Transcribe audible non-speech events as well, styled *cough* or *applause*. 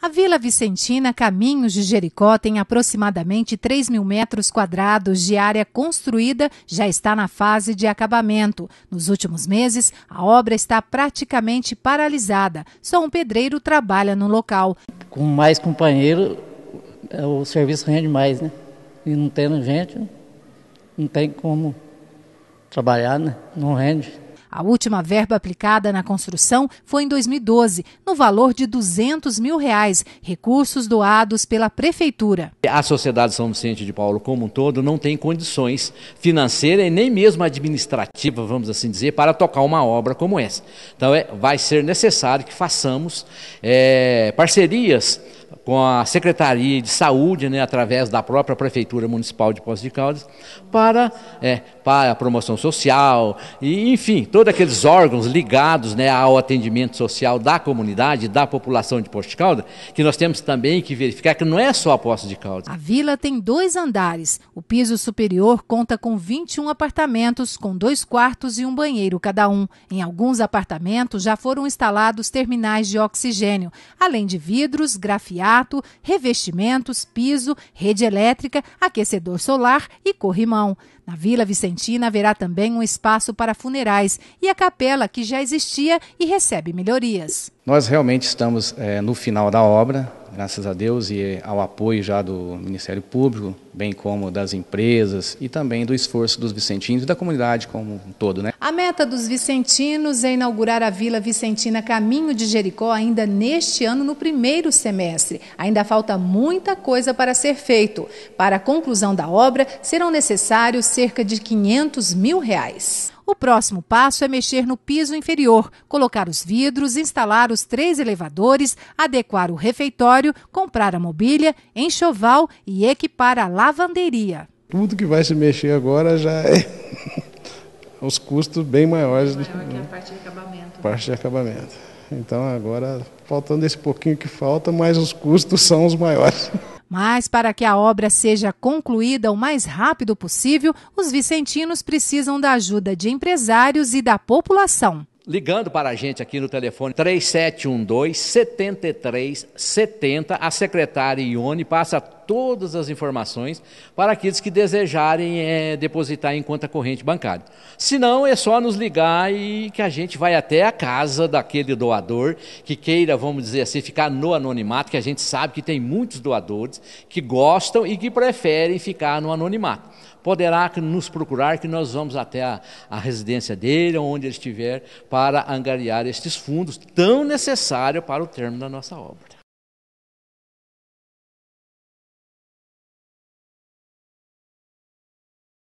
A Vila Vicentina Caminhos de Jericó tem aproximadamente 3 mil metros quadrados de área construída, já está na fase de acabamento. Nos últimos meses, a obra está praticamente paralisada. Só um pedreiro trabalha no local. Com mais companheiro, é, o serviço rende mais, né? E não tendo gente, não tem como trabalhar, né? Não rende. A última verba aplicada na construção foi em 2012, no valor de 200 mil reais, recursos doados pela Prefeitura. A Sociedade São Vicente de Paulo, como um todo, não tem condições financeiras e nem mesmo administrativas, vamos assim dizer, para tocar uma obra como essa. Então, é, vai ser necessário que façamos é, parcerias com a Secretaria de Saúde, né, através da própria Prefeitura Municipal de Poços de Caldas, para, é, para a promoção social, e, enfim, todos aqueles órgãos ligados né, ao atendimento social da comunidade, da população de Poços de Caldas, que nós temos também que verificar que não é só a Poços de Caldas. A vila tem dois andares. O piso superior conta com 21 apartamentos, com dois quartos e um banheiro cada um. Em alguns apartamentos já foram instalados terminais de oxigênio, além de vidros, grafiados, revestimentos, piso, rede elétrica, aquecedor solar e corrimão. Na Vila Vicentina haverá também um espaço para funerais e a capela que já existia e recebe melhorias. Nós realmente estamos é, no final da obra graças a Deus e ao apoio já do Ministério Público, bem como das empresas e também do esforço dos vicentinos e da comunidade como um todo. Né? A meta dos vicentinos é inaugurar a Vila Vicentina Caminho de Jericó ainda neste ano, no primeiro semestre. Ainda falta muita coisa para ser feito. Para a conclusão da obra, serão necessários cerca de 500 mil reais. O próximo passo é mexer no piso inferior, colocar os vidros, instalar os três elevadores, adequar o refeitório, comprar a mobília, enxoval e equipar a lavanderia. Tudo que vai se mexer agora já é *laughs* os custos bem maiores. Maior que a parte de acabamento. Parte de acabamento. Então agora, faltando esse pouquinho que falta, mas os custos são os maiores. *laughs* Mas para que a obra seja concluída o mais rápido possível, os vicentinos precisam da ajuda de empresários e da população ligando para a gente aqui no telefone 3712 7370. A secretária Ione passa todas as informações para aqueles que desejarem é, depositar em conta corrente bancária. Se não, é só nos ligar e que a gente vai até a casa daquele doador que queira, vamos dizer assim, ficar no anonimato, que a gente sabe que tem muitos doadores que gostam e que preferem ficar no anonimato. Poderá nos procurar que nós vamos até a, a residência dele, onde ele estiver, para para angariar estes fundos tão necessários para o término da nossa obra.